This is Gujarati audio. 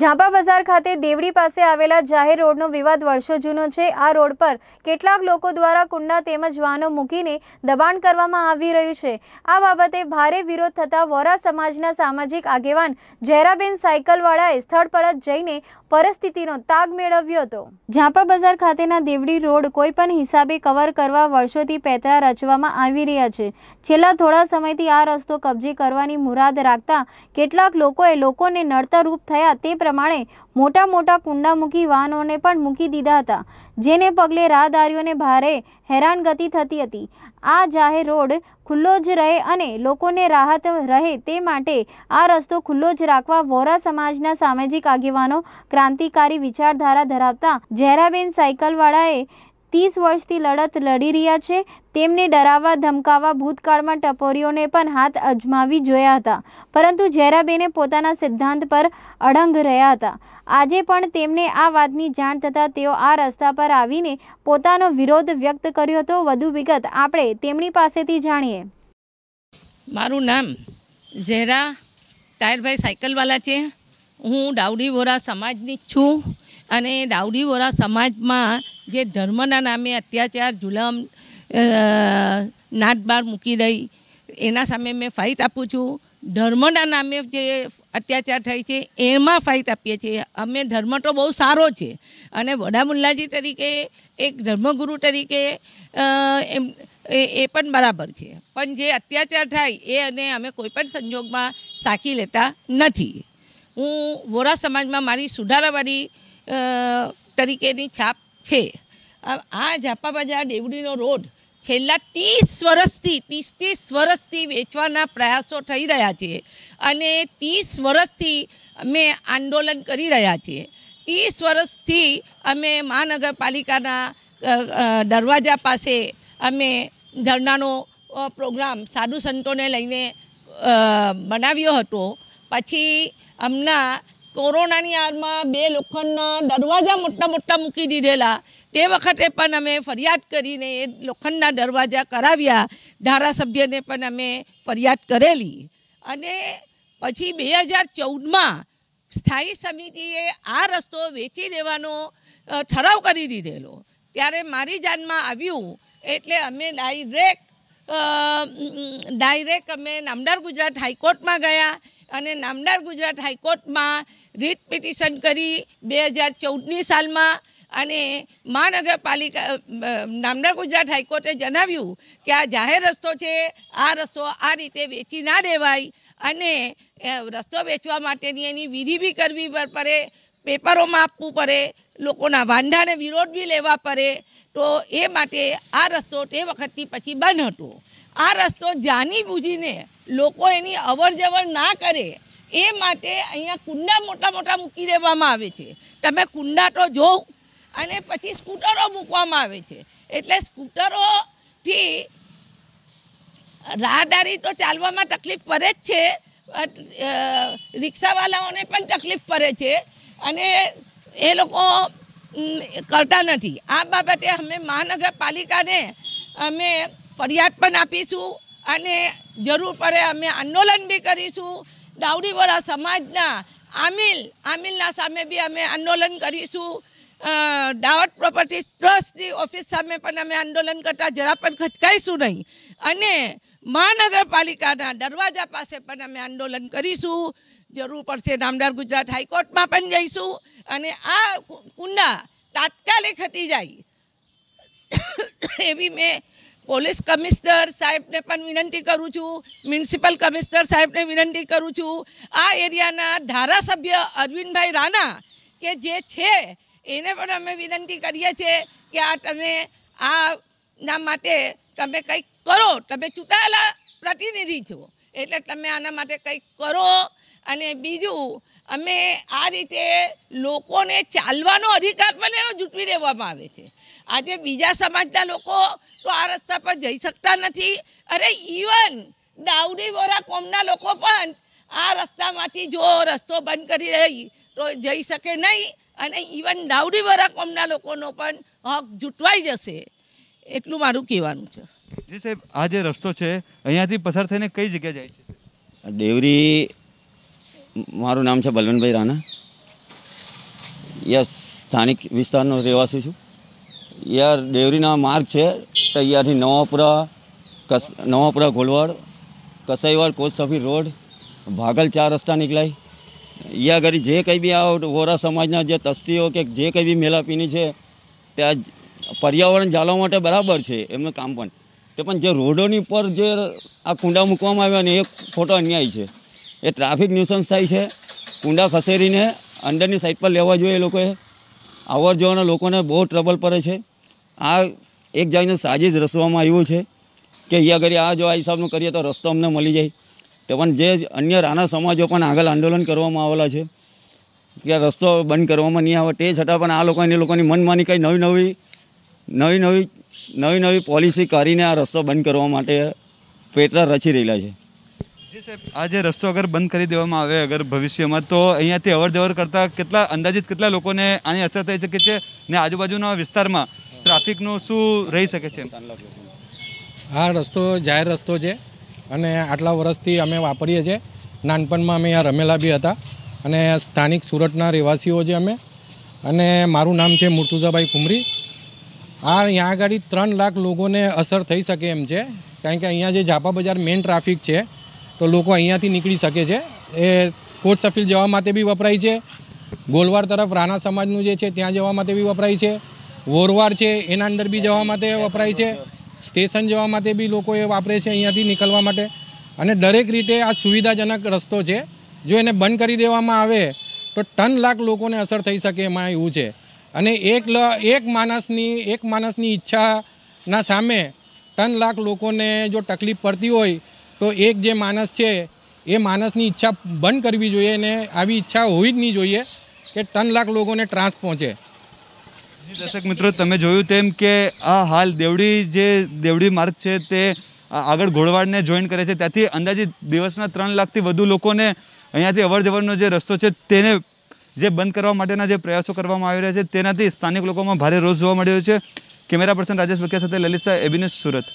ઝાંપા બજાર ખાતે દેવડી પાસે આવેલા જાહેર રોડનો વિવાદ વર્ષો જૂનો છે આ રોડ પર કેટલાક લોકો દ્વારા કુંડા તેમજ વાહનો મૂકીને દબાણ કરવામાં આવી રહ્યું છે આ બાબતે ભારે વિરોધ થતાં વોરા સમાજના સામાજિક આગેવાન જેરાબેન સાયકલવાળાએ સ્થળ પર જ જઈને પરિસ્થિતિનો તાગ મેળવ્યો હતો ઝાંપા બજાર ખાતેના દેવડી રોડ કોઈપણ હિસાબે કવર કરવા વર્ષોથી પેતા રચવામાં આવી રહ્યા છે છેલ્લા થોડા સમયથી આ રસ્તો કબજે કરવાની મુરાદ રાખતા કેટલાક લોકોએ લોકોને નડતરરૂપ થયા તે પ્રમાણે મોટા મોટા કુંડા મૂકી વાહનોને પણ મૂકી દીધા હતા જેને પગલે રાહદારીઓને ભારે હેરાનગતિ થતી હતી આ જાહેર રોડ ખુલ્લો જ રહે અને લોકોને રાહત રહે તે માટે આ રસ્તો ખુલ્લો જ રાખવા વોરા સમાજના સામાજિક આગેવાનો ક્રાંતિકારી વિચારધારા ધરાવતા ઝેરાબેન સાયકલવાળાએ ત્રીસ વર્ષથી લડત લડી રહ્યા છે તેમને ડરાવવા ધમકાવવા ભૂતકાળમાં ટપોરીઓને પણ હાથ અજમાવી જોયા હતા પરંતુ ઝેરાબેને પોતાના સિદ્ધાંત પર અડંગ રહ્યા હતા આજે પણ તેમને આ વાતની જાણ થતાં તેઓ આ રસ્તા પર આવીને પોતાનો વિરોધ વ્યક્ત કર્યો હતો વધુ વિગત આપણે તેમની પાસેથી જાણીએ મારું નામ ઝેરા તાયરભાઈ સાયકલવાલા છે હું ડાઉડી વોરા સમાજની છું અને દાઉડી વોરા સમાજમાં જે ધર્મના નામે અત્યાચાર જુલમ નાદબાર મૂકી દઈ એના સામે મેં ફાઇટ આપું છું ધર્મના નામે જે અત્યાચાર થાય છે એમાં ફાઇટ આપીએ છીએ અમે ધર્મ તો બહુ સારો છે અને વડા મુલ્લાજી તરીકે એક ધર્મગુરુ તરીકે એમ એ પણ બરાબર છે પણ જે અત્યાચાર થાય એ અને અમે કોઈપણ સંજોગમાં સાખી લેતા નથી હું વોરા સમાજમાં મારી સુધારાવાળી તરીકેની છાપ છે આ ઝાપા બજાર દેવડીનો રોડ છેલ્લા ત્રીસ વર્ષથી ત્રીસ ત્રીસ વર્ષથી વેચવાના પ્રયાસો થઈ રહ્યા છે અને ત્રીસ વર્ષથી અમે આંદોલન કરી રહ્યા છીએ ત્રીસ વર્ષથી અમે મહાનગરપાલિકાના દરવાજા પાસે અમે ધરણાનો પ્રોગ્રામ સાધુ સંતોને લઈને બનાવ્યો હતો પછી હમણાં કોરોનાની આડમાં બે લોખંડના દરવાજા મોટા મોટા મૂકી દીધેલા તે વખતે પણ અમે ફરિયાદ કરીને એ લોખંડના દરવાજા કરાવ્યા ધારાસભ્યને પણ અમે ફરિયાદ કરેલી અને પછી બે હજાર ચૌદમાં સ્થાયી સમિતિએ આ રસ્તો વેચી દેવાનો ઠરાવ કરી દીધેલો ત્યારે મારી જાનમાં આવ્યું એટલે અમે ડાયરેક્ટ ડાયરેક્ટ અમે નામદાર ગુજરાત હાઈકોર્ટમાં ગયા અને નામદાર ગુજરાત હાઈકોર્ટમાં રીટ પિટિશન કરી બે હજાર ચૌદની સાલમાં અને મહાનગરપાલિકા નામદાર ગુજરાત હાઈકોર્ટે જણાવ્યું કે આ જાહેર રસ્તો છે આ રસ્તો આ રીતે વેચી ના દેવાય અને રસ્તો વેચવા માટેની એની વિધિ બી કરવી પડે પેપરોમાં આપવું પડે લોકોના વાંધાને વિરોધ બી લેવા પડે તો એ માટે આ રસ્તો તે વખતથી પછી બંધ હતો આ રસ્તો જાની બૂજીને લોકો એની અવર જવર ના કરે એ માટે અહીંયા કુંડા મોટા મોટા મૂકી દેવામાં આવે છે તમે કુંડા તો જોવ અને પછી સ્કૂટરો મૂકવામાં આવે છે એટલે સ્કૂટરોથી રાહદારી તો ચાલવામાં તકલીફ પડે જ છે રિક્ષાવાલાઓને પણ તકલીફ પડે છે અને એ લોકો કરતા નથી આ બાબતે અમે મહાનગરપાલિકાને અમે ફરિયાદ પણ આપીશું અને જરૂર પડે અમે આંદોલન બી કરીશું દાવડીવાળા સમાજના આમિલ આમિલના સામે બી અમે આંદોલન કરીશું દાવત પ્રોપર્ટી ટ્રસ્ટની ઓફિસ સામે પણ અમે આંદોલન કરતાં જરા પણ ખચકાઈશું નહીં અને મહાનગરપાલિકાના દરવાજા પાસે પણ અમે આંદોલન કરીશું જરૂર પડશે નામદાર ગુજરાત હાઈકોર્ટમાં પણ જઈશું અને આ કુંડા તાત્કાલિક હટી જાય એવી મેં પોલીસ કમિશનર સાહેબને પણ વિનંતી કરું છું મ્યુનિસિપલ કમિશનર સાહેબને વિનંતી કરું છું આ એરિયાના ધારાસભ્ય અરવિંદભાઈ રાણા કે જે છે એને પણ અમે વિનંતી કરીએ છીએ કે આ તમે આના માટે તમે કંઈક કરો તમે ચૂંટાયેલા પ્રતિનિધિ છો એટલે તમે આના માટે કંઈક કરો અને બીજું અમે આ રીતે લોકોને ચાલવાનો અધિકાર પણ એનો જૂટવી દેવામાં આવે છે આજે બીજા સમાજના લોકો તો આ રસ્તા પર જઈ શકતા નથી અરે ઇવન દાઉડી વોરા કોમના લોકો પણ આ રસ્તામાંથી જો રસ્તો બંધ કરી રહી તો જઈ શકે નહીં અને ઇવન દાઉડી વોરા કોમના લોકોનો પણ હક જૂટવાઈ જશે એટલું મારું કહેવાનું છે જી સાહેબ આ જે રસ્તો છે અહીંયાથી પસાર થઈને કઈ જગ્યાએ જાય છે દેવરી મારું નામ છે બલવંતભાઈ રાણા યસ સ્થાનિક વિસ્તારનો રહેવાસી છું યાર દેવરીના માર્ગ છે તૈયારથી નવાપુરા કસ નવાપુરા ઘોલવાડ કસાઈવાડ કોચસફી રોડ ભાગલ ચાર રસ્તા નીકળાય યા ઘડી જે કંઈ બી આ વોરા સમાજના જે તસ્તીઓ કે જે કંઈ બી મેલાપીની છે ત્યાં પર્યાવરણ જાળવવા માટે બરાબર છે એમનું કામ પણ તે પણ જે રોડોની ઉપર જે આ કુંડા મૂકવામાં આવ્યા ને એ ખોટો અન્યાય છે એ ટ્રાફિક ન્યુસન્સ થાય છે કુંડા ખસેડીને અંદરની સાઈડ પર લેવા જોઈએ એ લોકોએ આવર જવાના લોકોને બહુ ટ્રબલ પડે છે આ એક જાતનો સાજીજ રસવામાં આવ્યું છે કે અહીંયા આગળ આ જો આ હિસાબનું કરીએ તો રસ્તો અમને મળી જાય તો પણ જે અન્ય રાણા સમાજો પણ આગળ આંદોલન કરવામાં આવેલા છે કે રસ્તો બંધ કરવામાં નહીં આવે તે છતાં પણ આ લોકો એને લોકોની મનમાની કંઈ નવી નવી નવી નવી નવી નવી પોલિસી કરીને આ રસ્તો બંધ કરવા માટે પેટરા રચી રહેલા છે આજે રસ્તો અગર બંધ કરી દેવામાં આવે અગર ભવિષ્યમાં તો અહીંયાથી અવર જવર કરતાં કેટલા અંદાજિત કેટલા લોકોને આની અસર થઈ શકે છે ને આજુબાજુના વિસ્તારમાં ટ્રાફિકનું શું રહી શકે છે આ રસ્તો જાહેર રસ્તો છે અને આટલા વર્ષથી અમે વાપરીએ છીએ નાનપણમાં અમે અહીંયા રમેલા બી હતા અને સ્થાનિક સુરતના રહેવાસીઓ છે અમે અને મારું નામ છે મુર્તુઝાભાઈ કુમરી આ અહીંયા આગળ ત્રણ લાખ લોકોને અસર થઈ શકે એમ છે કારણ કે અહીંયા જે ઝાપા બજાર મેઇન ટ્રાફિક છે તો લોકો અહીંયાથી નીકળી શકે છે એ કોટ સફીલ જવા માટે બી વપરાય છે ગોલવાર તરફ રાણા સમાજનું જે છે ત્યાં જવા માટે બી વપરાય છે વોરવાર છે એના અંદર બી જવા માટે વપરાય છે સ્ટેશન જવા માટે બી લોકો એ વાપરે છે અહીંયાથી નીકળવા માટે અને દરેક રીતે આ સુવિધાજનક રસ્તો છે જો એને બંધ કરી દેવામાં આવે તો ટન લાખ લોકોને અસર થઈ શકે એમાં એવું છે અને એક એક માણસની એક માણસની ઈચ્છાના સામે ટન લાખ લોકોને જો તકલીફ પડતી હોય તો એક જે માણસ છે એ માણસની ઈચ્છા બંધ કરવી જોઈએ અને આવી ઈચ્છા હોવી જ નહીં જોઈએ કે ત્રણ લાખ લોકોને ટ્રાન્સ પહોંચે દર્શક મિત્રો તમે જોયું તેમ કે આ હાલ દેવડી જે દેવડી માર્ગ છે તે આગળ ઘોડવાડને જોઈન કરે છે ત્યાંથી અંદાજે દિવસના ત્રણ લાખથી વધુ લોકોને અહીંયાથી અવર જવરનો જે રસ્તો છે તેને જે બંધ કરવા માટેના જે પ્રયાસો કરવામાં આવી રહ્યા છે તેનાથી સ્થાનિક લોકોમાં ભારે રોષ જોવા મળ્યો છે કેમેરા પર્સન રાજેશ બકિયા સાથે લલિત શાહ સુરત